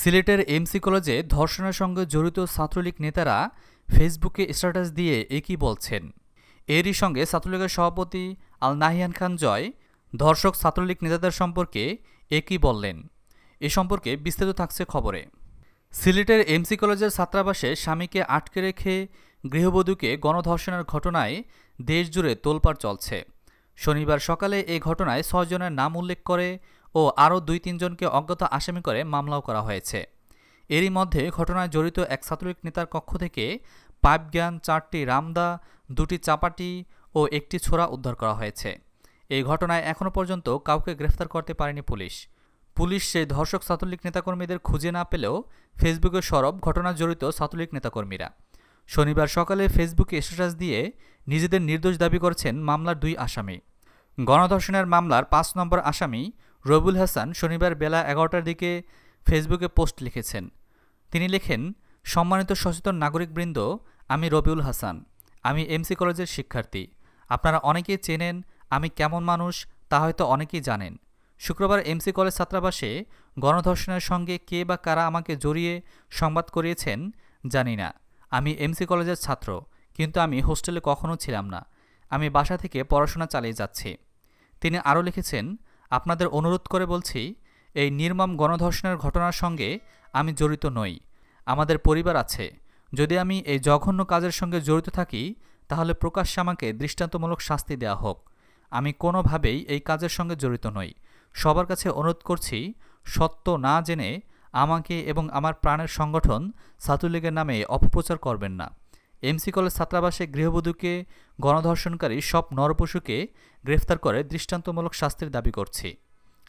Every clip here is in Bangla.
সিলেটের এমসি কলেজে ধর্ষণের সঙ্গে জড়িত ছাত্রলীগ নেতারা ফেসবুকে স্ট্যাটাস দিয়ে একই বলছেন এরই সঙ্গে ছাত্রলীগের সভাপতি আল নাহিয়ান খান জয় ধর্ষক ছাত্রলীগ নেতাদের সম্পর্কে একই বললেন এ সম্পর্কে বিস্তারিত থাকছে খবরে সিলেটের এমসি কলেজের ছাত্রাবাসে স্বামীকে আটকে রেখে গৃহবধূকে গণধর্ষণের ঘটনায় দেশজুড়ে তোলপাড় চলছে শনিবার সকালে এ ঘটনায় ছয়জনের নাম উল্লেখ করে ও আরও দুই তিনজনকে অজ্ঞাত আসামি করে মামলাও করা হয়েছে এরই মধ্যে ঘটনায় জড়িত এক ছাত্রলীগ নেতার কক্ষ থেকে পাইপ জ্ঞান চারটি রামদা দুটি চাপাটি ও একটি ছোড়া উদ্ধার করা হয়েছে এই ঘটনায় এখনও পর্যন্ত কাউকে গ্রেফতার করতে পারেনি পুলিশ পুলিশ সেই ধর্ষক ছাত্রলীগ নেতাকর্মীদের খুঁজে না পেলেও ফেসবুকে সরব ঘটনা জড়িত ছাত্রলীগ নেতাকর্মীরা শনিবার সকালে ফেসবুকে স্ট্যাটাস দিয়ে নিজেদের নির্দোষ দাবি করছেন মামলার দুই আসামি গণধর্ষণের মামলার পাঁচ নম্বর আসামি রবুল হাসান শনিবার বেলা এগারোটার দিকে ফেসবুকে পোস্ট লিখেছেন তিনি লেখেন সম্মানিত সচেতন নাগরিকবৃন্দ আমি রবিউল হাসান আমি এমসি কলেজের শিক্ষার্থী আপনারা অনেকেই চেনেন আমি কেমন মানুষ তা হয়তো অনেকেই জানেন শুক্রবার এমসি কলেজ ছাত্রাবাসে গণধর্ষণের সঙ্গে কে বা কারা আমাকে জড়িয়ে সংবাদ করিয়েছেন জানি না আমি এমসি কলেজের ছাত্র কিন্তু আমি হোস্টেলে কখনো ছিলাম না আমি বাসা থেকে পড়াশোনা চালিয়ে যাচ্ছি তিনি আরও লিখেছেন আপনাদের অনুরোধ করে বলছি এই নির্মম গণধর্ষণের ঘটনার সঙ্গে আমি জড়িত নই আমাদের পরিবার আছে যদি আমি এই জঘন্য কাজের সঙ্গে জড়িত থাকি তাহলে প্রকাশ্যে আমাকে দৃষ্টান্তমূলক শাস্তি দেওয়া হোক আমি কোনোভাবেই এই কাজের সঙ্গে জড়িত নই সবার কাছে অনুরোধ করছি সত্য না জেনে আমাকে এবং আমার প্রাণের সংগঠন ছাত্রলীগের নামে অপপ্রচার করবেন না এমসি কলেজ ছাত্রাবাসে গৃহবধূকে গণধর্ষণকারী সব নরপশুকে গ্রেফতার করে দৃষ্টান্তমূলক শাস্তির দাবি করছি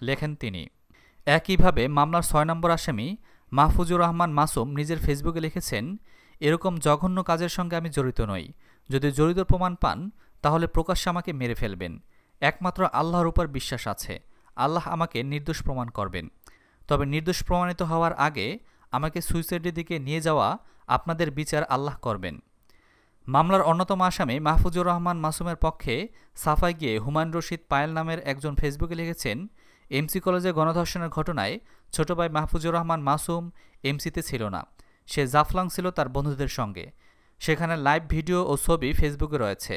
লেখেন তিনি একইভাবে মামলার ছয় নম্বর আসামি মাহফুজুর রহমান মাসুম নিজের ফেসবুকে লিখেছেন এরকম জঘন্য কাজের সঙ্গে আমি জড়িত নই যদি জড়িত প্রমাণ পান তাহলে প্রকাশ্যে আমাকে মেরে ফেলবেন একমাত্র আল্লাহর উপর বিশ্বাস আছে আল্লাহ আমাকে নির্দোষ প্রমাণ করবেন তবে নির্দোষ প্রমাণিত হওয়ার আগে আমাকে সুইসাইডের দিকে নিয়ে যাওয়া আপনাদের বিচার আল্লাহ করবেন মামলার অন্যতম আসামি মাহফুজুর রহমান মাসুমের পক্ষে সাফাই গিয়ে হুমায়ুন রশিদ পায়েল নামের একজন ফেসবুকে লিখেছেন এমসি কলেজে গণধর্ষণের ঘটনায় ছোট ভাই মাহফুজুর রহমান মাসুম এমসিতে ছিল না সে জাফলাং ছিল তার বন্ধুদের সঙ্গে সেখানে লাইভ ভিডিও ও ছবি ফেসবুকে রয়েছে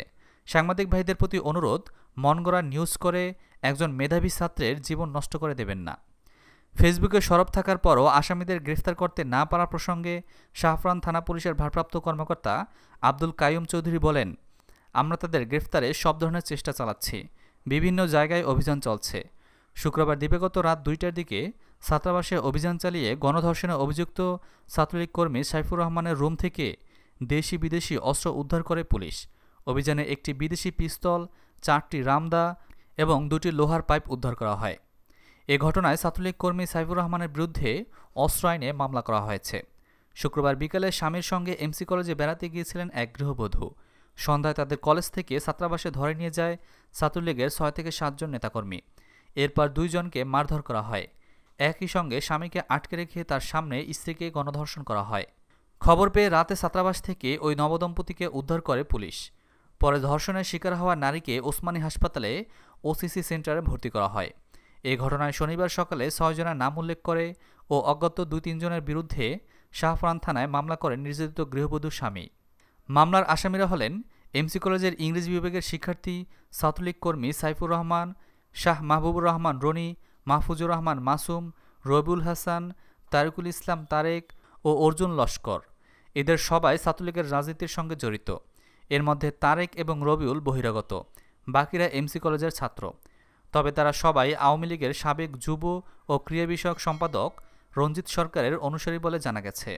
সাংবাদিক ভাইদের প্রতি অনুরোধ মনগড়া নিউজ করে একজন মেধাবী ছাত্রের জীবন নষ্ট করে দেবেন না ফেসবুকে সরব থাকার পরও আসামিদের গ্রেফতার করতে না পারা প্রসঙ্গে শাহফরান থানা পুলিশের ভারপ্রাপ্ত কর্মকর্তা আব্দুল কায়ুম চৌধুরী বলেন আমরা তাদের গ্রেফতারে সব ধরনের চেষ্টা চালাচ্ছি বিভিন্ন জায়গায় অভিযান চলছে শুক্রবার দিবেগত রাত দুইটার দিকে ছাত্রাবাসে অভিযান চালিয়ে গণধর্ষণে অভিযুক্ত ছাত্রলীগ কর্মী সাইফুর রহমানের রুম থেকে দেশি বিদেশি অস্ত্র উদ্ধার করে পুলিশ অভিযানে একটি বিদেশি পিস্তল চারটি রামদা এবং দুটি লোহার পাইপ উদ্ধার করা হয় এ ঘটনায় ছাত্রলীগ কর্মী সাইফুর রহমানের বিরুদ্ধে অস্ত্র আইনে মামলা করা হয়েছে শুক্রবার বিকালে স্বামীর সঙ্গে এমসি কলেজে বেড়াতে গিয়েছিলেন এক গৃহবধূ সন্ধ্যায় তাদের কলেজ থেকে ছাত্রাবাসে ধরে নিয়ে যায় ছাত্রলীগের ছয় থেকে সাতজন নেতাকর্মী এরপর দুইজনকে মারধর করা হয় একই সঙ্গে স্বামীকে আটকে রেখে তার সামনে স্ত্রীকে গণধর্ষণ করা হয় খবর পেয়ে রাতে ছাত্রাবাস থেকে ওই নবদম্পতিকে উদ্ধার করে পুলিশ পরে ধর্ষণের শিকার হওয়া নারীকে ওসমানী হাসপাতালে ওসিসি সেন্টারে ভর্তি করা হয় এ ঘটনায় শনিবার সকালে ছয়জনের নাম উল্লেখ করে ও অজ্ঞাত দুই তিনজনের বিরুদ্ধে শাহফরান থানায় মামলা করেন নির্যাতিত গৃহবধূ স্বামী মামলার আসামিরা হলেন এমসি কলেজের ইংরেজি বিভাগের শিক্ষার্থী ছাত্রলীগ কর্মী সাইফুর রহমান শাহ মাহবুবুর রহমান রনি মাহফুজুর রহমান মাসুম রবিউল হাসান তারিকুল ইসলাম তারেক ও অর্জুন লস্কর এদের সবাই ছাত্রলীগের রাজনীতির সঙ্গে জড়িত এর মধ্যে তারেক এবং রবিউল বহিরাগত বাকিরা এমসি কলেজের ছাত্র তবে তারা সবাই আওয়ামী লীগের সাবেক যুব ও ক্রিয়া বিষয়ক সম্পাদক রঞ্জিত সরকারের অনুসারী বলে জানা গেছে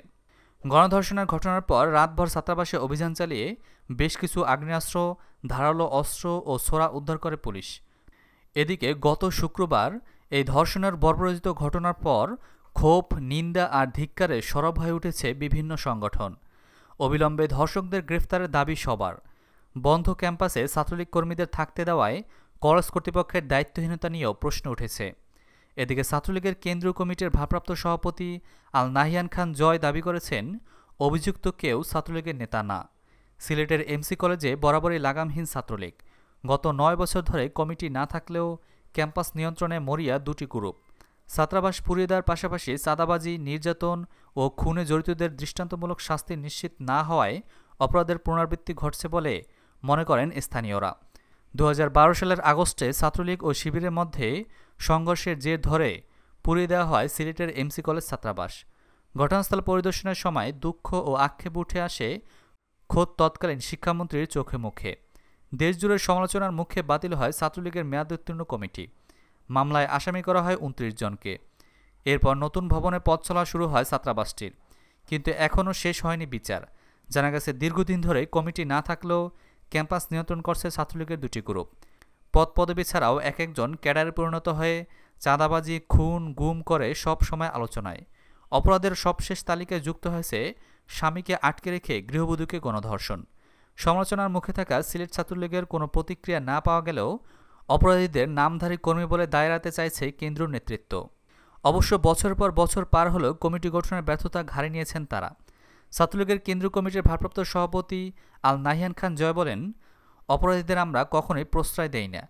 গণধর্ষণের ঘটনার পর রাতভর ছাত্রাবাসে অভিযান চালিয়ে বেশ কিছু আগ্নেয়াস্ত্র ধারালো অস্ত্র ও ছোড়া উদ্ধার করে পুলিশ এদিকে গত শুক্রবার এই ধর্ষণের বর্বরোচিত ঘটনার পর ক্ষোভ নিন্দা আর ধিক্কারে সরব হয়ে উঠেছে বিভিন্ন সংগঠন অবিলম্বে ধর্ষকদের গ্রেফতারের দাবি সবার বন্ধ ক্যাম্পাসে ছাত্রলীগ কর্মীদের থাকতে দেওয়ায় কলেজ কর্তৃপক্ষের দায়িত্বহীনতা নিয়েও প্রশ্ন উঠেছে এদিকে ছাত্রলীগের কেন্দ্রীয় কমিটির ভারপ্রাপ্ত সভাপতি আল নাহিয়ান খান জয় দাবি করেছেন অভিযুক্ত কেউ ছাত্রলীগের নেতা না সিলেটের এমসি কলেজে বরাবরই লাগামহীন ছাত্রলীগ গত নয় বছর ধরে কমিটি না থাকলেও ক্যাম্পাস নিয়ন্ত্রণে মরিয়া দুটি গ্রুপ ছাত্রাবাস পুড়িয়ে দেওয়ার পাশাপাশি চাঁদাবাজি নির্যাতন ও খুনে জড়িতদের দৃষ্টান্তমূলক শাস্তি নিশ্চিত না হওয়ায় অপরাধের পুনরাবৃত্তি ঘটছে বলে মনে করেন স্থানীয়রা দু সালের আগস্টে ছাত্রলীগ ও শিবিরের মধ্যে সংঘর্ষের জের ধরে পুড়িয়ে দেওয়া হয় সিলেটের এমসি কলেজ ছাত্রাবাস ঘটনাস্থল পরিদর্শনের সময় দুঃখ ও আক্ষেপ উঠে আসে খোদ তৎকালীন শিক্ষামন্ত্রীর চোখে মুখে দেশজুড়ে সমালোচনার মুখে বাতিল হয় ছাত্রলীগের মেয়াদ উত্তীর্ণ কমিটি মামলায় আসামি করা হয় উনত্রিশ জনকে এরপর নতুন ভবনে পথ চলা শুরু হয় ছাত্রাবাসটির কিন্তু এখনও শেষ হয়নি বিচার জানা গেছে দীর্ঘদিন ধরে কমিটি না থাকলেও ক্যাম্পাস নিয়ন্ত্রণ করছে ছাত্রলীগের দুটি গ্রুপ পদপদবি ছাড়াও এক একজন ক্যাডারে পরিণত হয়ে চাঁদাবাজি খুন গুম করে সব সময় আলোচনায় অপরাধের সবশেষ তালিকায় যুক্ত হয়েছে স্বামীকে আটকে রেখে গৃহবধূকে গণধর্ষণ সমালোচনার মুখে থাকা সিলেট ছাত্রলীগের কোনো প্রতিক্রিয়া না পাওয়া গেলেও অপরাধীদের নামধারী কর্মী বলে দায়েরাতে চাইছে কেন্দ্রীয় নেতৃত্ব অবশ্য বছর পর বছর পার হলেও কমিটি গঠনের ব্যর্থতা ঘাড়ে নিয়েছেন তারা ছাত্রলীগের কেন্দ্রীয় কমিটির ভারপ্রাপ্ত সভাপতি আল নাহিয়ান খান জয় বলেন অপরাধীদের আমরা কখনোই প্রশ্রয় দেই না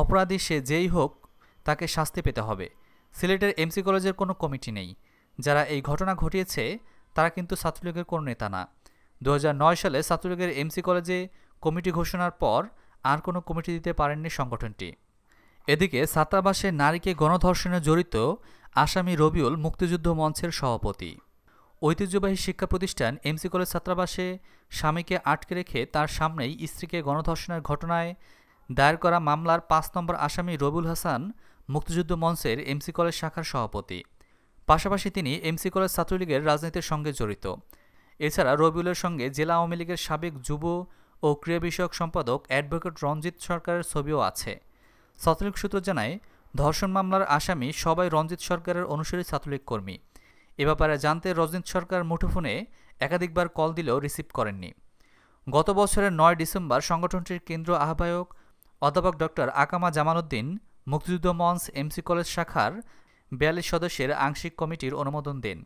অপরাধী সে যেই হোক তাকে শাস্তি পেতে হবে সিলেটের এমসি কলেজের কোনো কমিটি নেই যারা এই ঘটনা ঘটিয়েছে তারা কিন্তু ছাত্রলীগের কোনো নেতা না দু সালে ছাত্রলীগের এমসি কলেজে কমিটি ঘোষণার পর আর কোনো কমিটি দিতে পারেননি সংগঠনটি এদিকে ছাত্রাবাসে নারীকে গণধর্ষণে জড়িত আসামি রবিউল মুক্তিযুদ্ধ মঞ্চের সভাপতি ঐতিহ্যবাহী শিক্ষা প্রতিষ্ঠান এমসি কলেজ ছাত্রাবাসে স্বামীকে আটকে রেখে তার সামনেই স্ত্রীকে গণধর্ষণের ঘটনায় দায়ের করা মামলার পাঁচ নম্বর আসামি রবুল হাসান মুক্তিযুদ্ধ মঞ্চের এমসি কলেজ শাখার সভাপতি পাশাপাশি তিনি এমসি কলেজ ছাত্রলীগের রাজনীতির সঙ্গে জড়িত এছাড়া রবিউলের সঙ্গে জেলা আওয়ামী লীগের সাবেক যুব ও ক্রীড়া বিষয়ক সম্পাদক অ্যাডভোকেট রঞ্জিত সরকারের ছবিও আছে ছাত্রলীগ সূত্র জানায় ধর্ষণ মামলার আসামি সবাই রঞ্জিত সরকারের অনুসারী ছাত্রলীগ কর্মী এ ব্যাপারে জানতে রজনীত সরকার মুঠোফোনে একাধিকবার কল দিলেও রিসিভ করেননি গত বছরের নয় ডিসেম্বর সংগঠনটির কেন্দ্র আহ্বায়ক অধ্যাপক ডক্টর আকামা উদ্দিন মুক্তিযুদ্ধ মঞ্চ এমসি কলেজ শাখার বিয়াল্লিশ সদস্যের আংশিক কমিটির অনুমোদন দেন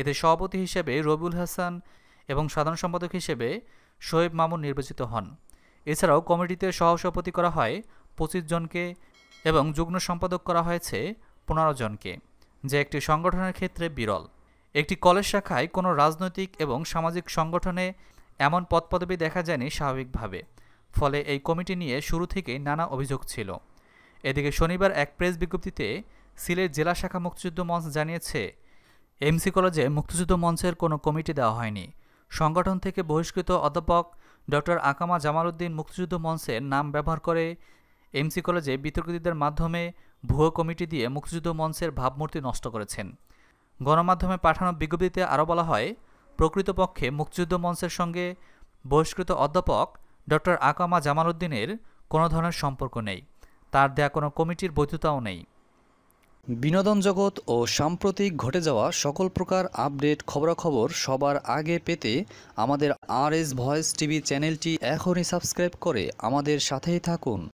এতে সভাপতি হিসেবে রবিউল হাসান এবং সাধারণ সম্পাদক হিসেবে শোয়েব মামুন নির্বাচিত হন এছাড়াও কমিটিতে সহসভাপতি করা হয় পঁচিশ জনকে এবং যুগ্ম সম্পাদক করা হয়েছে পনেরো জনকে যে একটি সংগঠনের ক্ষেত্রে বিরল একটি কলেজ শাখায় কোনো রাজনৈতিক এবং সামাজিক সংগঠনে এমন পদপদবি দেখা যায়নি স্বাভাবিকভাবে ফলে এই কমিটি নিয়ে শুরু থেকেই নানা অভিযোগ ছিল এদিকে শনিবার এক প্রেস বিজ্ঞপ্তিতে সিলেট জেলা শাখা মুক্তিযুদ্ধ মঞ্চ জানিয়েছে এমসি কলেজে মুক্তিযুদ্ধ মঞ্চের কোনো কমিটি দেওয়া হয়নি সংগঠন থেকে বহিষ্কৃত অধ্যাপক ডক্টর আকামা জামালউদ্দিন মুক্তিযুদ্ধ মঞ্চের নাম ব্যবহার করে এমসি কলেজে বিতর্কিতদের মাধ্যমে ভুয়ো কমিটি দিয়ে মুক্তিযুদ্ধ মঞ্চের ভাবমূর্তি নষ্ট করেছেন গণমাধ্যমে পাঠানো বিজ্ঞপ্তিতে আরও বলা হয় প্রকৃতপক্ষে মুক্তিযুদ্ধ মঞ্চের সঙ্গে বহিষ্কৃত অধ্যাপক ডক্টর আকামা জামাল উদ্দিনের কোনো ধরনের সম্পর্ক নেই তার দেয়া কোনো কমিটির বৈধতাও নেই বিনোদন জগৎ ও সাম্প্রতিক ঘটে যাওয়া সকল প্রকার আপডেট খবরাখবর সবার আগে পেতে আমাদের আর এস ভয়েস টিভি চ্যানেলটি এখনই সাবস্ক্রাইব করে আমাদের সাথেই থাকুন